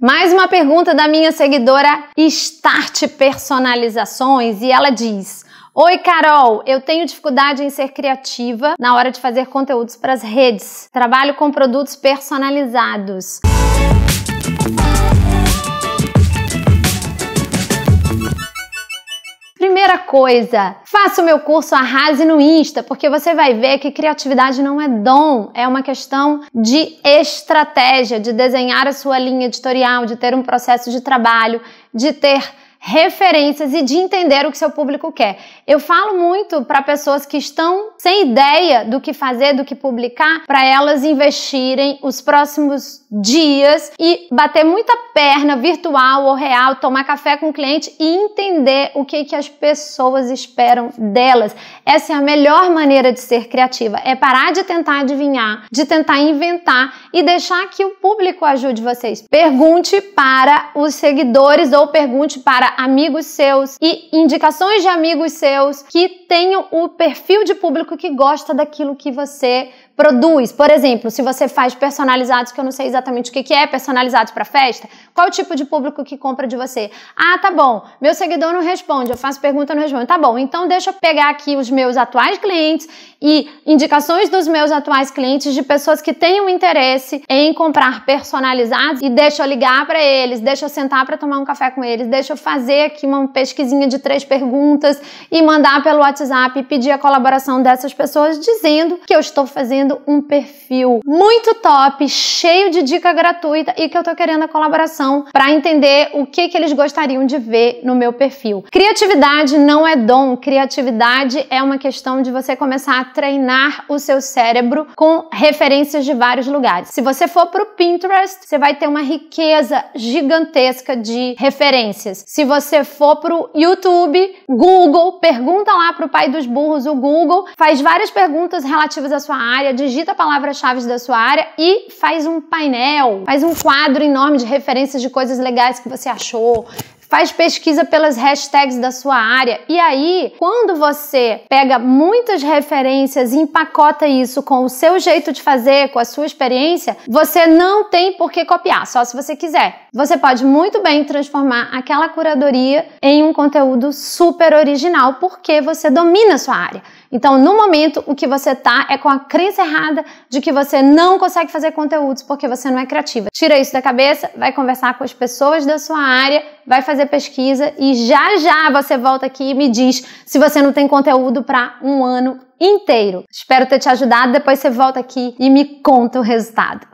Mais uma pergunta da minha seguidora Start Personalizações e ela diz: Oi, Carol! Eu tenho dificuldade em ser criativa na hora de fazer conteúdos para as redes. Trabalho com produtos personalizados. coisa. Faça o meu curso Arrase no Insta, porque você vai ver que criatividade não é dom, é uma questão de estratégia, de desenhar a sua linha editorial, de ter um processo de trabalho, de ter referências e de entender o que seu público quer. Eu falo muito para pessoas que estão sem ideia do que fazer, do que publicar, para elas investirem os próximos dias e bater muita perna virtual ou real, tomar café com o cliente e entender o que, que as pessoas esperam delas. Essa é a melhor maneira de ser criativa, é parar de tentar adivinhar, de tentar inventar e deixar que o público ajude vocês. Pergunte para os seguidores ou pergunte para amigos seus e indicações de amigos seus que tenham o perfil de público que gosta daquilo que você produz. Por exemplo, se você faz personalizados que eu não sei exatamente exatamente o que, que é, personalizado para festa? Qual o tipo de público que compra de você? Ah, tá bom, meu seguidor não responde, eu faço pergunta, não responde. Tá bom, então deixa eu pegar aqui os meus atuais clientes e indicações dos meus atuais clientes de pessoas que tenham interesse em comprar personalizados e deixa eu ligar para eles, deixa eu sentar para tomar um café com eles, deixa eu fazer aqui uma pesquisinha de três perguntas e mandar pelo WhatsApp e pedir a colaboração dessas pessoas dizendo que eu estou fazendo um perfil muito top, cheio de dica gratuita e que eu tô querendo a colaboração para entender o que, que eles gostariam de ver no meu perfil. Criatividade não é dom, criatividade é uma questão de você começar a treinar o seu cérebro com referências de vários lugares. Se você for pro Pinterest, você vai ter uma riqueza gigantesca de referências. Se você for pro YouTube, Google, pergunta lá pro pai dos burros, o Google, faz várias perguntas relativas à sua área, digita palavras-chave da sua área e faz um painel painel, faz um quadro enorme de referências de coisas legais que você achou, faz pesquisa pelas hashtags da sua área. E aí, quando você pega muitas referências e empacota isso com o seu jeito de fazer, com a sua experiência, você não tem por que copiar, só se você quiser. Você pode muito bem transformar aquela curadoria em um conteúdo super original, porque você domina a sua área. Então, no momento, o que você tá é com a crença errada de que você não consegue fazer conteúdos porque você não é criativa. Tira isso da cabeça, vai conversar com as pessoas da sua área, vai fazer pesquisa e já já você volta aqui e me diz se você não tem conteúdo para um ano inteiro. Espero ter te ajudado, depois você volta aqui e me conta o resultado.